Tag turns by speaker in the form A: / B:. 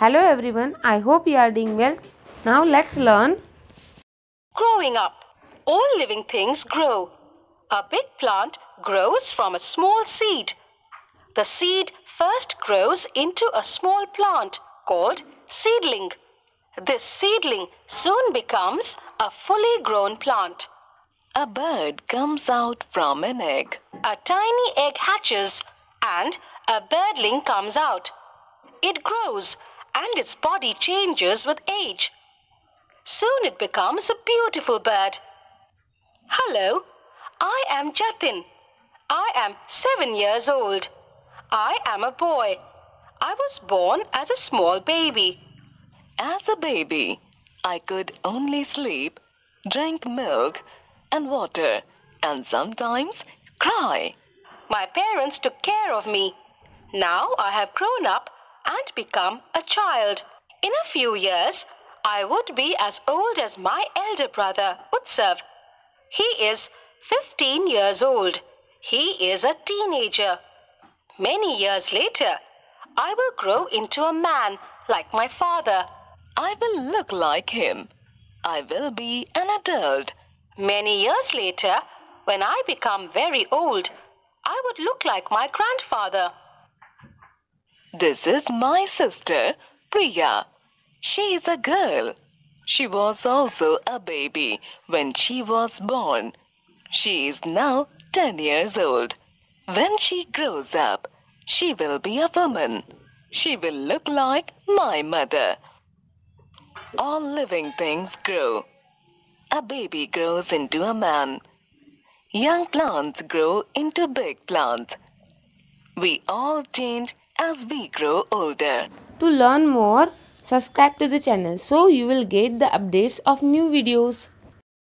A: Hello everyone, I hope you are doing well. Now let's learn. Growing up. All living things grow. A big plant grows from a small seed. The seed first grows into a small plant called seedling. This seedling soon becomes a fully grown plant. A bird
B: comes out from an egg. A tiny egg
A: hatches and a birdling comes out. It grows and its body changes with age. Soon it becomes a beautiful bird. Hello, I am Jatin. I am seven years old. I am a boy. I was born as a small
B: baby. As a baby, I could only sleep, drink milk and water, and sometimes cry. My
A: parents took care of me. Now I have grown up and become a child. In a few years, I would be as old as my elder brother, Utsav. He is 15 years old. He is a teenager. Many years later, I will grow into a man like my father. I will look like him. I will be an adult. Many years later, when I become very old, I would look like my grandfather.
B: This is my sister, Priya. She is a girl. She was also a baby when she was born. She is now 10 years old. When she grows up, she will be a woman. She will look like my mother. All living things grow. A baby grows into a man. Young plants grow into big plants. We all change as we grow older. To learn
A: more, subscribe to the channel so you will get the updates of new videos.